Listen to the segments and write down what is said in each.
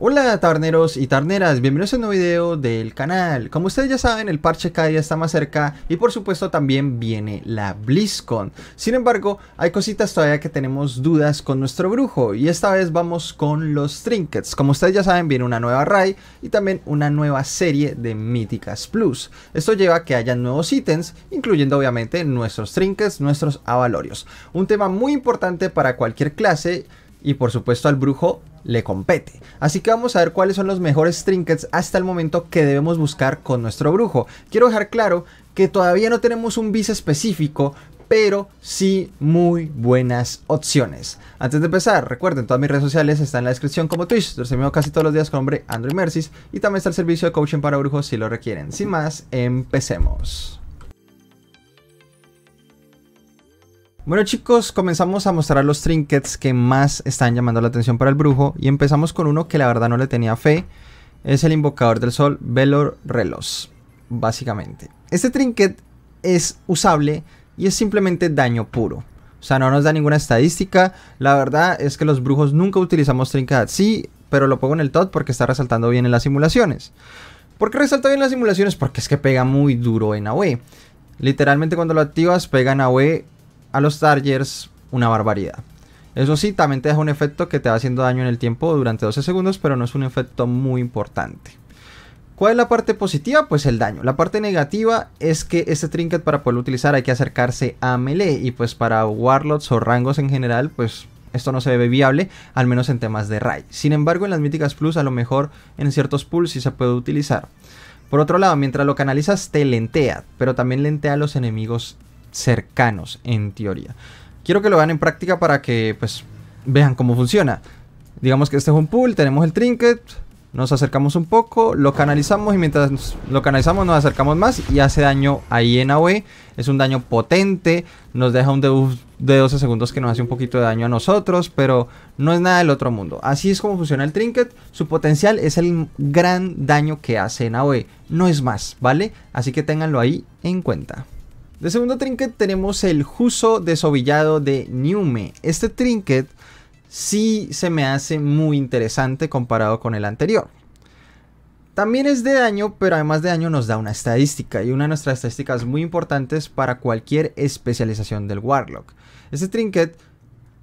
Hola tarneros y tarneras, bienvenidos a un nuevo video del canal. Como ustedes ya saben, el parche cada día está más cerca y por supuesto también viene la BlizzCon. Sin embargo, hay cositas todavía que tenemos dudas con nuestro brujo y esta vez vamos con los trinkets. Como ustedes ya saben, viene una nueva raid y también una nueva serie de míticas plus. Esto lleva a que haya nuevos ítems, incluyendo obviamente nuestros trinkets, nuestros avalorios. Un tema muy importante para cualquier clase y por supuesto al brujo le compete. Así que vamos a ver cuáles son los mejores trinkets hasta el momento que debemos buscar con nuestro brujo. Quiero dejar claro que todavía no tenemos un bis específico, pero sí muy buenas opciones. Antes de empezar, recuerden, todas mis redes sociales están en la descripción como Twitch, los envío casi todos los días con nombre Andrew Mercis y también está el servicio de coaching para brujos si lo requieren. Sin más, empecemos. Bueno chicos, comenzamos a mostrar los trinkets que más están llamando la atención para el brujo y empezamos con uno que la verdad no le tenía fe, es el invocador del sol Velor Relos, básicamente. Este trinket es usable y es simplemente daño puro. O sea, no nos da ninguna estadística. La verdad es que los brujos nunca utilizamos trinkets sí, pero lo pongo en el top porque está resaltando bien en las simulaciones. ¿Por qué resalta bien en las simulaciones? Porque es que pega muy duro en AWE. Literalmente cuando lo activas pega en AOE a los Targers una barbaridad. Eso sí, también te deja un efecto que te va haciendo daño en el tiempo durante 12 segundos, pero no es un efecto muy importante. ¿Cuál es la parte positiva? Pues el daño. La parte negativa es que este trinket para poderlo utilizar hay que acercarse a melee y pues para warlords o rangos en general pues esto no se ve viable, al menos en temas de raid. Sin embargo, en las míticas plus, a lo mejor en ciertos pools sí se puede utilizar. Por otro lado, mientras lo canalizas, te lentea, pero también lentea a los enemigos cercanos en teoría. Quiero que lo vean en práctica para que pues vean cómo funciona. Digamos que este es un pool, tenemos el trinket, nos acercamos un poco, lo canalizamos y mientras lo canalizamos nos acercamos más y hace daño ahí en AOE. Es un daño potente, nos deja un debuff de 12 segundos que nos hace un poquito de daño a nosotros, pero no es nada del otro mundo. Así es como funciona el Trinket. Su potencial es el gran daño que hace en AOE, no es más, ¿vale? Así que ténganlo ahí en cuenta. De segundo trinket tenemos el Juso desovillado de Newme. Este trinket sí se me hace muy interesante comparado con el anterior. También es de daño, pero además de daño nos da una estadística y una de nuestras estadísticas muy importantes para cualquier especialización del Warlock. Este trinket,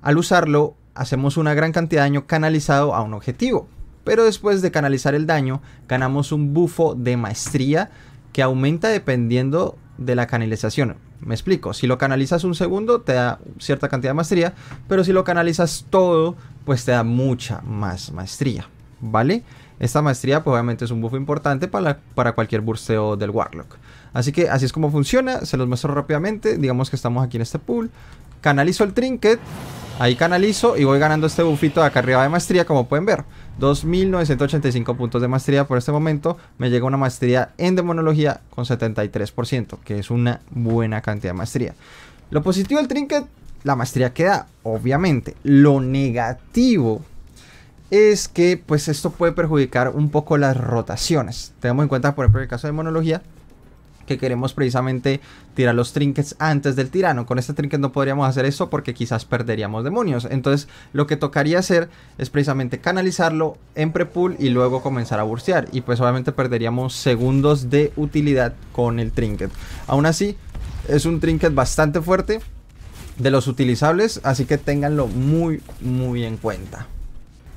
al usarlo, hacemos una gran cantidad de daño canalizado a un objetivo, pero después de canalizar el daño, ganamos un bufo de maestría que aumenta dependiendo de la canalización. Me explico, si lo canalizas un segundo te da cierta cantidad de maestría, pero si lo canalizas todo, pues te da mucha más maestría, ¿vale? Esta maestría pues obviamente es un buff importante para, para cualquier Bursteo del Warlock. Así que así es como funciona, se los muestro rápidamente, digamos que estamos aquí en este pool, canalizo el trinket, ahí canalizo y voy ganando este buffito acá arriba de maestría como pueden ver. 2.985 puntos de maestría por este momento. Me llega una maestría en demonología con 73%, que es una buena cantidad de maestría. Lo positivo del trinket, la maestría queda obviamente. Lo negativo es que pues esto puede perjudicar un poco las rotaciones. Tenemos en cuenta, por ejemplo, el caso de demonología que queremos precisamente tirar los trinkets antes del tirano. Con este trinket no podríamos hacer eso porque quizás perderíamos demonios. Entonces lo que tocaría hacer es precisamente canalizarlo en prepool y luego comenzar a bursear. Y pues obviamente perderíamos segundos de utilidad con el trinket. Aún así es un trinket bastante fuerte de los utilizables, así que ténganlo muy muy en cuenta.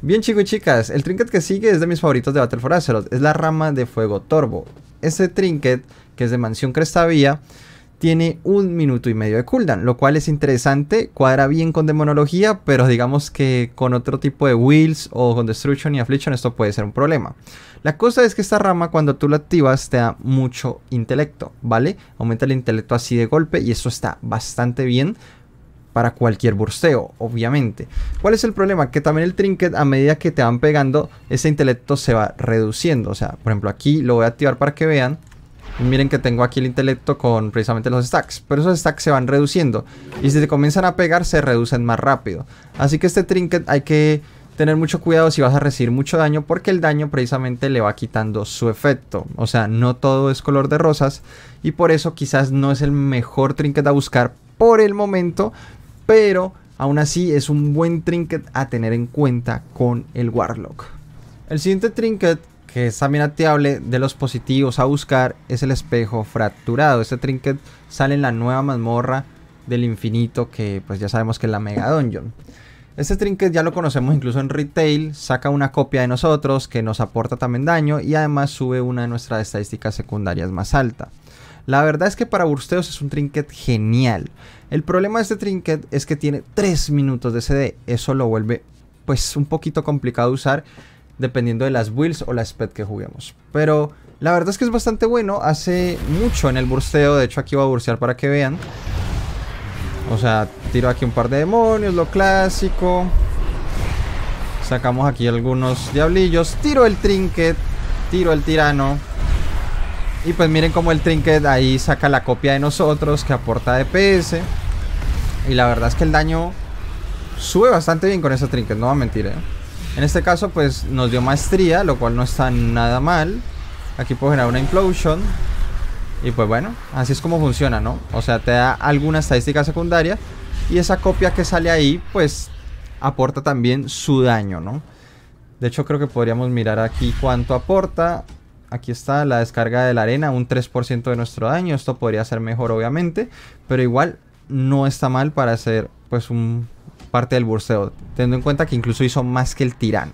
Bien chicos y chicas, el trinket que sigue es de mis favoritos de Battle for Azeroth, es la rama de fuego torbo. Este trinket, que es de Mansión Crestavía, tiene un minuto y medio de cooldown, lo cual es interesante, cuadra bien con demonología, pero digamos que con otro tipo de wheels o con destruction y affliction esto puede ser un problema. La cosa es que esta rama cuando tú la activas te da mucho intelecto, ¿vale? Aumenta el intelecto así de golpe y eso está bastante bien para cualquier burseo, obviamente. ¿Cuál es el problema? Que también el trinket a medida que te van pegando, ese intelecto se va reduciendo. O sea, por ejemplo, aquí lo voy a activar para que vean. Miren que tengo aquí el intelecto con precisamente los stacks, pero esos stacks se van reduciendo. Y si te comienzan a pegar, se reducen más rápido. Así que este trinket hay que tener mucho cuidado si vas a recibir mucho daño, porque el daño precisamente le va quitando su efecto. O sea, no todo es color de rosas, y por eso quizás no es el mejor trinket a buscar por el momento, pero aún así es un buen trinket a tener en cuenta con el Warlock. El siguiente trinket que es también ateable de los positivos a buscar es el espejo fracturado. Este trinket sale en la nueva mazmorra del infinito que pues ya sabemos que es la Mega Dungeon. Este trinket ya lo conocemos incluso en retail, saca una copia de nosotros que nos aporta también daño y además sube una de nuestras estadísticas secundarias más alta. La verdad es que para bursteos es un trinket genial. El problema de este trinket es que tiene 3 minutos de CD. Eso lo vuelve pues un poquito complicado de usar dependiendo de las builds o la sped que juguemos. Pero la verdad es que es bastante bueno. Hace mucho en el bursteo. De hecho aquí voy a bursear para que vean. O sea, tiro aquí un par de demonios, lo clásico. Sacamos aquí algunos diablillos. Tiro el trinket. Tiro el tirano. Y pues miren cómo el trinket ahí saca la copia de nosotros que aporta DPS. Y la verdad es que el daño sube bastante bien con ese trinket, no va a mentir. ¿eh? En este caso pues nos dio maestría, lo cual no está nada mal. Aquí puedo generar una implosion. Y pues bueno, así es como funciona, ¿no? O sea, te da alguna estadística secundaria. Y esa copia que sale ahí pues aporta también su daño, ¿no? De hecho creo que podríamos mirar aquí cuánto aporta aquí está la descarga de la arena, un 3% de nuestro daño. Esto podría ser mejor, obviamente, pero igual no está mal para hacer pues un parte del burseo, teniendo en cuenta que incluso hizo más que el tirano.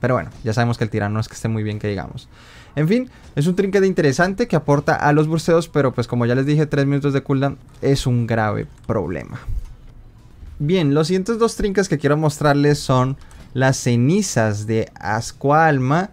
Pero bueno, ya sabemos que el tirano no es que esté muy bien que digamos. En fin, es un trinquete interesante que aporta a los burseos, pero pues como ya les dije, 3 minutos de cooldown es un grave problema. Bien, los siguientes dos trinques que quiero mostrarles son las cenizas de Ascualma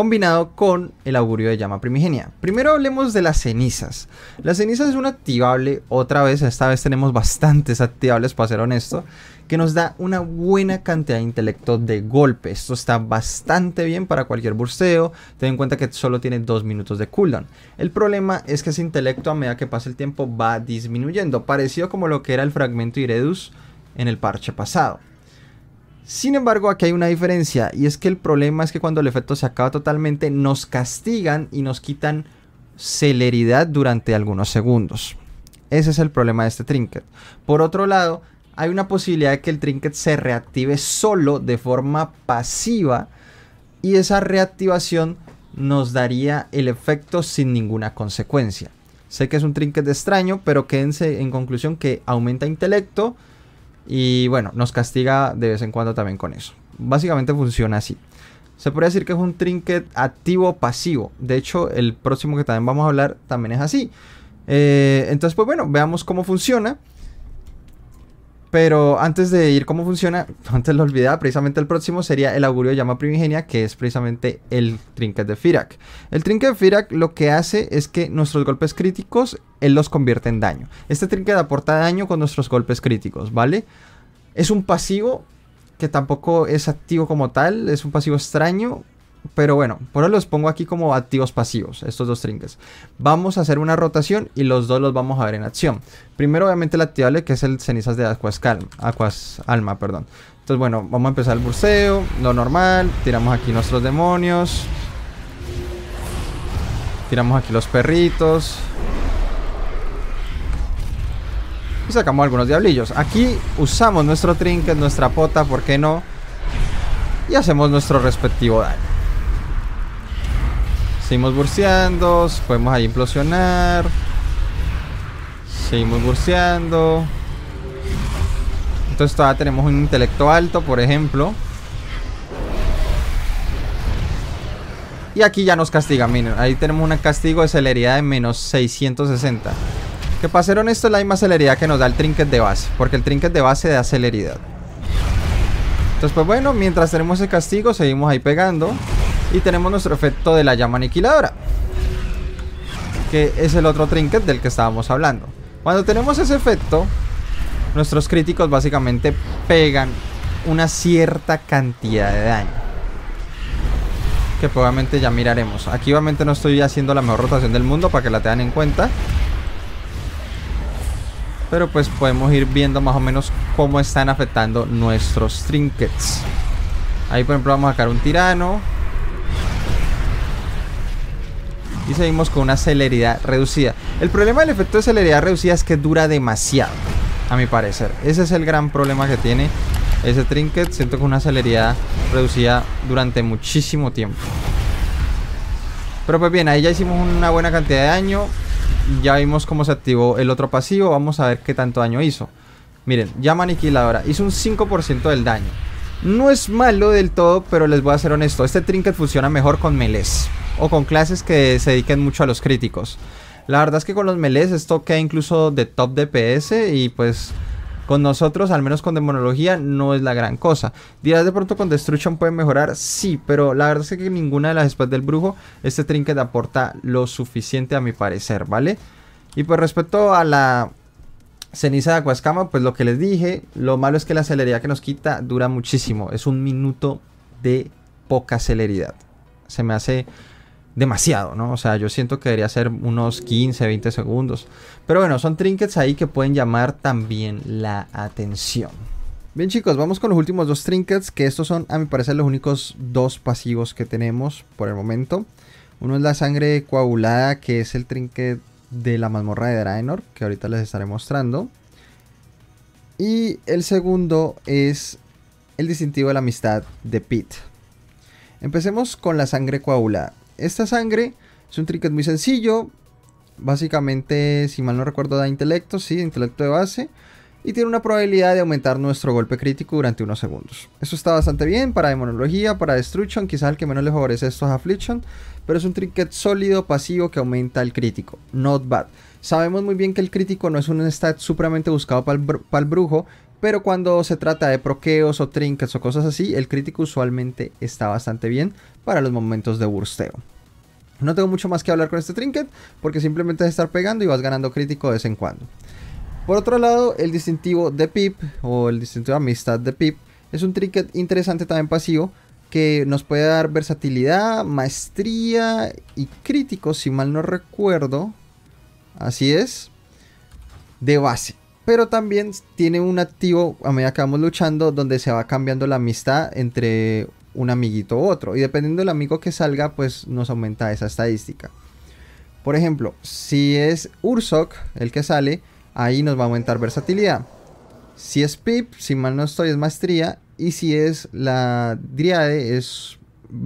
combinado con el augurio de llama primigenia. Primero hablemos de las cenizas. Las cenizas es un activable, otra vez, esta vez tenemos bastantes activables para ser honesto, que nos da una buena cantidad de intelecto de golpe. Esto está bastante bien para cualquier burseo, ten en cuenta que solo tiene 2 minutos de cooldown. El problema es que ese intelecto a medida que pasa el tiempo va disminuyendo, parecido como lo que era el fragmento Iredus en el parche pasado. Sin embargo, aquí hay una diferencia y es que el problema es que cuando el efecto se acaba totalmente nos castigan y nos quitan celeridad durante algunos segundos. Ese es el problema de este trinket. Por otro lado, hay una posibilidad de que el trinket se reactive solo de forma pasiva y esa reactivación nos daría el efecto sin ninguna consecuencia. Sé que es un trinket extraño, pero quédense en conclusión que aumenta intelecto, y bueno, nos castiga de vez en cuando también con eso. Básicamente funciona así. Se podría decir que es un trinket activo-pasivo. De hecho, el próximo que también vamos a hablar también es así. Eh, entonces, pues bueno, veamos cómo funciona. Pero antes de ir cómo funciona, antes lo olvidaba, precisamente el próximo sería el augurio de llama primigenia, que es precisamente el trinket de Firak. El trinket de Firak lo que hace es que nuestros golpes críticos él los convierte en daño. Este trinket aporta daño con nuestros golpes críticos, ¿vale? Es un pasivo que tampoco es activo como tal, es un pasivo extraño. Pero bueno, por ahora los pongo aquí como activos pasivos, estos dos trinques Vamos a hacer una rotación y los dos los vamos a ver en acción. Primero, obviamente, el activable que es el cenizas de Aquas, Alma. Perdón. Entonces, bueno, vamos a empezar el burseo, lo normal. Tiramos aquí nuestros demonios. Tiramos aquí los perritos. Y pues sacamos algunos diablillos. Aquí usamos nuestro trinket, nuestra pota, ¿por qué no? Y hacemos nuestro respectivo daño. Seguimos burseando, podemos ahí implosionar. Seguimos burseando. Entonces todavía tenemos un intelecto alto, por ejemplo. Y aquí ya nos castiga, miren. Ahí tenemos un castigo de celeridad de menos 660. Que pasaron esto es la misma celeridad que nos da el trinket de base. Porque el trinket de base da celeridad. Entonces pues bueno, mientras tenemos ese castigo seguimos ahí pegando. Y tenemos nuestro efecto de la llama aniquiladora. Que es el otro trinket del que estábamos hablando. Cuando tenemos ese efecto, nuestros críticos básicamente pegan una cierta cantidad de daño. Que probablemente ya miraremos. Aquí obviamente no estoy haciendo la mejor rotación del mundo para que la tengan en cuenta. Pero pues podemos ir viendo más o menos cómo están afectando nuestros trinkets. Ahí por ejemplo vamos a sacar un tirano. Y seguimos con una celeridad reducida. El problema del efecto de celeridad reducida es que dura demasiado. A mi parecer. Ese es el gran problema que tiene ese trinket. Siento que una celeridad reducida durante muchísimo tiempo. Pero pues bien, ahí ya hicimos una buena cantidad de daño ya vimos cómo se activó el otro pasivo, vamos a ver qué tanto daño hizo. Miren, llama aniquiladora, hizo un 5% del daño. No es malo del todo, pero les voy a ser honesto, este trinket funciona mejor con melees o con clases que se dediquen mucho a los críticos. La verdad es que con los melees esto queda incluso de top DPS y pues con nosotros, al menos con demonología, no es la gran cosa. Dirás de pronto con Destruction puede mejorar, sí, pero la verdad es que ninguna de las espadas del brujo, este trinket aporta lo suficiente a mi parecer, ¿vale? Y pues respecto a la ceniza de Aquascama, pues lo que les dije, lo malo es que la celeridad que nos quita dura muchísimo, es un minuto de poca celeridad. Se me hace demasiado, ¿no? O sea, yo siento que debería ser unos 15, 20 segundos. Pero bueno, son trinkets ahí que pueden llamar también la atención. Bien chicos, vamos con los últimos dos trinkets, que estos son a mi parecer los únicos dos pasivos que tenemos por el momento. Uno es la sangre coagulada, que es el trinket de la mazmorra de Draenor, que ahorita les estaré mostrando. Y el segundo es el distintivo de la amistad de Pete. Empecemos con la sangre coagulada esta sangre es un trinket muy sencillo. Básicamente, si mal no recuerdo, da intelecto, sí, intelecto de base. Y tiene una probabilidad de aumentar nuestro golpe crítico durante unos segundos. Eso está bastante bien para demonología, para destruction. Quizás el que menos le favorece esto es affliction. Pero es un trinket sólido, pasivo, que aumenta el crítico. Not bad. Sabemos muy bien que el crítico no es un stat supremamente buscado para para el brujo. Pero cuando se trata de proqueos o trinkets o cosas así, el crítico usualmente está bastante bien para los momentos de bursteo. No tengo mucho más que hablar con este trinket porque simplemente es estar pegando y vas ganando crítico de vez en cuando. Por otro lado, el distintivo de Pip o el distintivo de amistad de Pip es un trinket interesante también pasivo que nos puede dar versatilidad, maestría y crítico, si mal no recuerdo. Así es. De base. Pero también tiene un activo, a medida que vamos luchando, donde se va cambiando la amistad entre un amiguito u otro. Y dependiendo del amigo que salga, pues nos aumenta esa estadística. Por ejemplo, si es Ursok el que sale, ahí nos va a aumentar versatilidad. Si es Pip, si mal no estoy, es maestría. Y si es la Driade, es,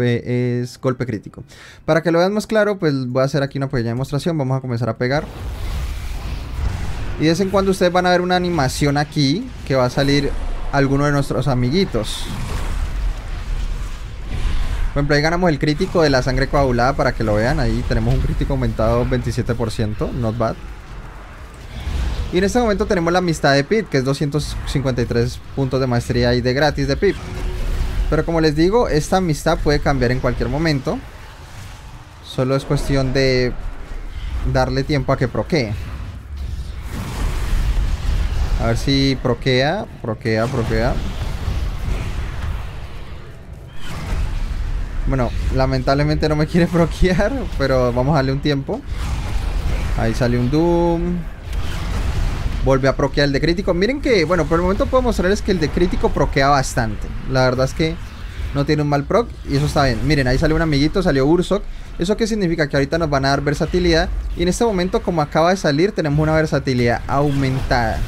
es golpe crítico. Para que lo vean más claro, pues voy a hacer aquí una pequeña demostración. Vamos a comenzar a pegar. Y de vez en cuando ustedes van a ver una animación aquí que va a salir alguno de nuestros amiguitos. Por ejemplo, ahí ganamos el crítico de la sangre coagulada para que lo vean. Ahí tenemos un crítico aumentado 27%, not bad. Y en este momento tenemos la amistad de Pip, que es 253 puntos de maestría y de gratis de Pip. Pero como les digo, esta amistad puede cambiar en cualquier momento. Solo es cuestión de darle tiempo a que proquee. A ver si proquea, proquea, proquea. Bueno, lamentablemente no me quiere proquear, pero vamos a darle un tiempo. Ahí sale un Doom. Vuelve a proquear el de crítico. Miren que, bueno, por el momento puedo mostrarles que el de crítico proquea bastante. La verdad es que no tiene un mal proc y eso está bien. Miren, ahí sale un amiguito, salió Ursok. ¿Eso qué significa? Que ahorita nos van a dar versatilidad. Y en este momento, como acaba de salir, tenemos una versatilidad aumentada.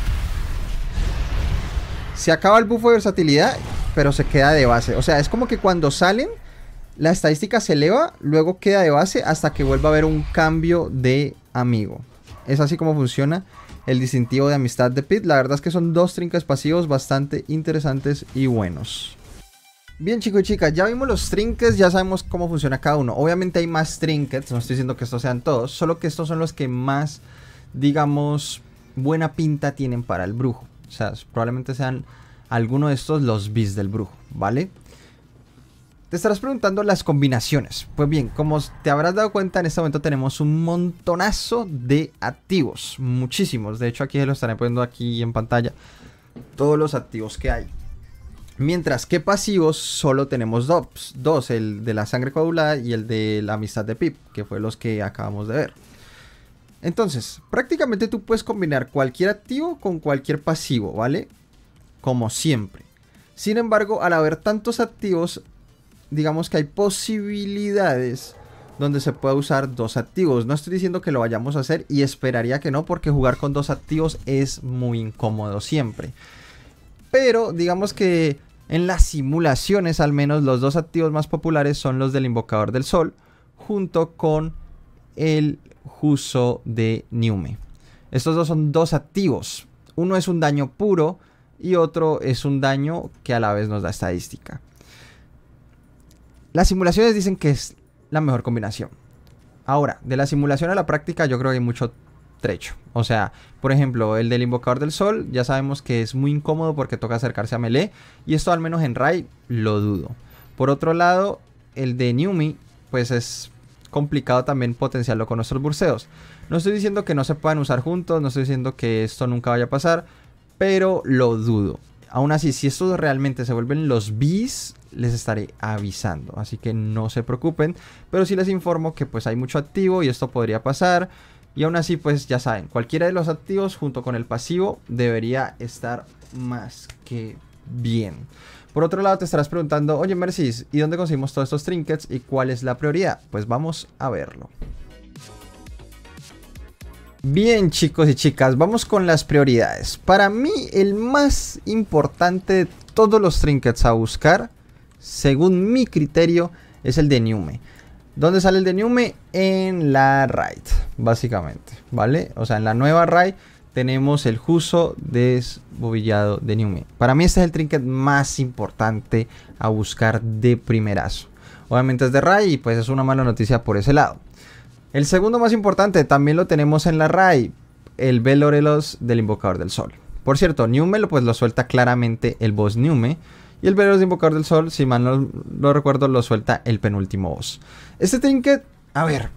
Se acaba el bufo de versatilidad, pero se queda de base. O sea, es como que cuando salen, la estadística se eleva, luego queda de base hasta que vuelva a haber un cambio de amigo. Es así como funciona el distintivo de amistad de Pit. La verdad es que son dos trinkets pasivos bastante interesantes y buenos. Bien chicos y chicas, ya vimos los trinkets, ya sabemos cómo funciona cada uno. Obviamente hay más trinkets, no estoy diciendo que estos sean todos, solo que estos son los que más, digamos, buena pinta tienen para el brujo. O sea, probablemente sean alguno de estos los bis del brujo, ¿vale? Te estarás preguntando las combinaciones. Pues bien, como te habrás dado cuenta, en este momento tenemos un montonazo de activos. Muchísimos. De hecho, aquí se lo estaré poniendo aquí en pantalla. Todos los activos que hay. Mientras que pasivos solo tenemos dos, dos, el de la sangre coagulada y el de la amistad de Pip, que fue los que acabamos de ver. Entonces, prácticamente tú puedes combinar cualquier activo con cualquier pasivo, ¿vale? Como siempre. Sin embargo, al haber tantos activos, digamos que hay posibilidades donde se pueda usar dos activos. No estoy diciendo que lo vayamos a hacer y esperaría que no, porque jugar con dos activos es muy incómodo siempre. Pero digamos que en las simulaciones al menos los dos activos más populares son los del Invocador del Sol junto con el Juso de Niume. Estos dos son dos activos. Uno es un daño puro y otro es un daño que a la vez nos da estadística. Las simulaciones dicen que es la mejor combinación. Ahora, de la simulación a la práctica yo creo que hay mucho trecho. O sea, por ejemplo, el del Invocador del Sol ya sabemos que es muy incómodo porque toca acercarse a melee y esto al menos en Rai lo dudo. Por otro lado, el de Niume pues es complicado también potenciarlo con nuestros burseos. No estoy diciendo que no se puedan usar juntos, no estoy diciendo que esto nunca vaya a pasar, pero lo dudo. Aún así, si estos realmente se vuelven los bis, les estaré avisando. Así que no se preocupen. Pero sí les informo que pues hay mucho activo y esto podría pasar. Y aún así, pues ya saben, cualquiera de los activos junto con el pasivo debería estar más que bien. Por otro lado, te estarás preguntando, oye Mercis, ¿y dónde conseguimos todos estos trinkets y cuál es la prioridad? Pues vamos a verlo. Bien chicos y chicas, vamos con las prioridades. Para mí el más importante de todos los trinkets a buscar, según mi criterio, es el de Niume. ¿Dónde sale el de Niume? En la raid, básicamente, ¿vale? O sea, en la nueva raid tenemos el Juso desbobillado de Newman. Para mí este es el trinket más importante a buscar de primerazo. Obviamente es de Rai y pues es una mala noticia por ese lado. El segundo más importante también lo tenemos en la Rai, el Velorelos del Invocador del Sol. Por cierto, Newme pues lo suelta claramente el boss Newme. Y el Velorelos del Invocador del Sol, si mal no lo recuerdo, lo suelta el penúltimo boss. Este trinket, a ver,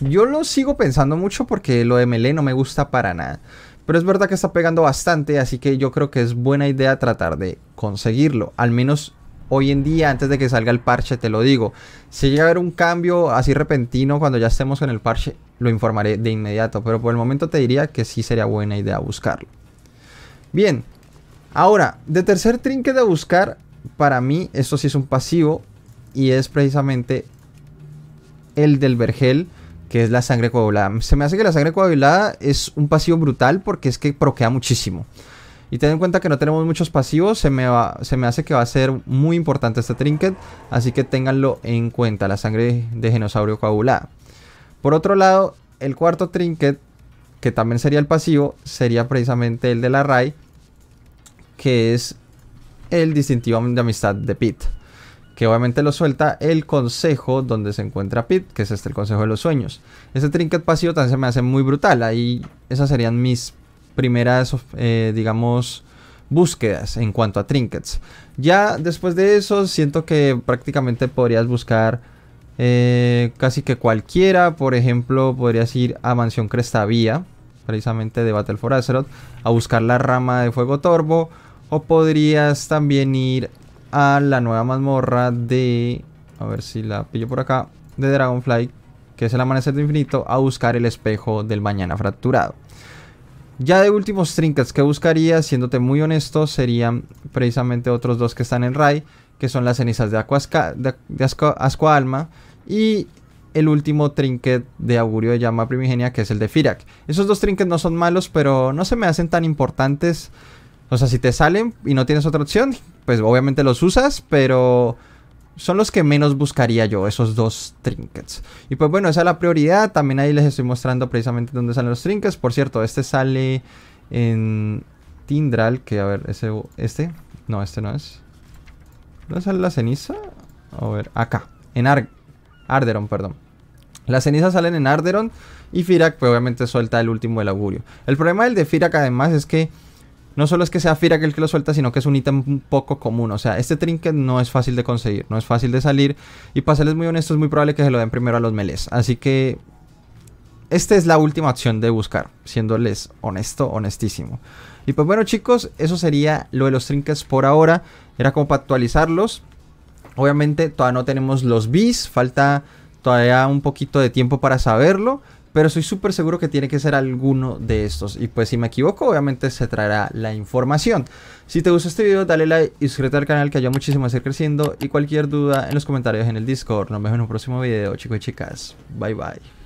yo lo sigo pensando mucho porque lo de Melee no me gusta para nada. Pero es verdad que está pegando bastante, así que yo creo que es buena idea tratar de conseguirlo. Al menos hoy en día, antes de que salga el parche, te lo digo. Si llega a haber un cambio así repentino cuando ya estemos en el parche, lo informaré de inmediato. Pero por el momento te diría que sí sería buena idea buscarlo. Bien, ahora, de tercer trinque de buscar, para mí esto sí es un pasivo. Y es precisamente el del vergel que es la sangre coagulada. Se me hace que la sangre coagulada es un pasivo brutal porque es que proquea muchísimo. Y ten en cuenta que no tenemos muchos pasivos, se me, se me hace que va a ser muy importante este trinket, así que ténganlo en cuenta, la sangre de genosaurio coagulada. Por otro lado, el cuarto trinket, que también sería el pasivo, sería precisamente el de la ray que es el distintivo de amistad de Pete que obviamente lo suelta el consejo donde se encuentra Pit. que es este el consejo de los sueños. Ese trinket pasivo también se me hace muy brutal. Ahí esas serían mis primeras, eh, digamos, búsquedas en cuanto a trinkets. Ya después de eso, siento que prácticamente podrías buscar eh, casi que cualquiera. Por ejemplo, podrías ir a Mansión Crestavía, precisamente de Battle for Azeroth, a buscar la rama de Fuego Torbo. O podrías también ir a la nueva mazmorra de... A ver si la pillo por acá. De Dragonfly, que es el amanecer de infinito, a buscar el espejo del mañana fracturado. Ya de últimos trinkets que buscaría, siéndote muy honesto, serían precisamente otros dos que están en Rai, que son las cenizas de, Aquasca, de, Alma y el último trinket de augurio de llama primigenia, que es el de Firak. Esos dos trinkets no son malos, pero no se me hacen tan importantes. O sea, si te salen y no tienes otra opción, pues obviamente los usas, pero son los que menos buscaría yo, esos dos trinkets. Y pues bueno, esa es la prioridad. También ahí les estoy mostrando precisamente dónde salen los trinkets. Por cierto, este sale en Tindral, que a ver, ese, este, no, este no es. ¿Dónde sale la ceniza? A ver, acá, en Arderon, perdón. Las cenizas salen en Arderon y Firak pues obviamente suelta el último del augurio. El problema del de Firak además es que no solo es que sea Firak el que lo suelta, sino que es un ítem un poco común. O sea, este trinket no es fácil de conseguir, no es fácil de salir. Y para serles muy honesto, es muy probable que se lo den primero a los melees. Así que esta es la última opción de buscar, siéndoles honesto, honestísimo. Y pues bueno chicos, eso sería lo de los trinkets por ahora. Era como para actualizarlos. Obviamente todavía no tenemos los bis, falta todavía un poquito de tiempo para saberlo. Pero soy súper seguro que tiene que ser alguno de estos. Y pues si me equivoco, obviamente se traerá la información. Si te gustó este video, dale like y suscríbete al canal que ayuda muchísimo a seguir creciendo. Y cualquier duda en los comentarios en el Discord. Nos vemos en un próximo video, chicos y chicas. Bye bye.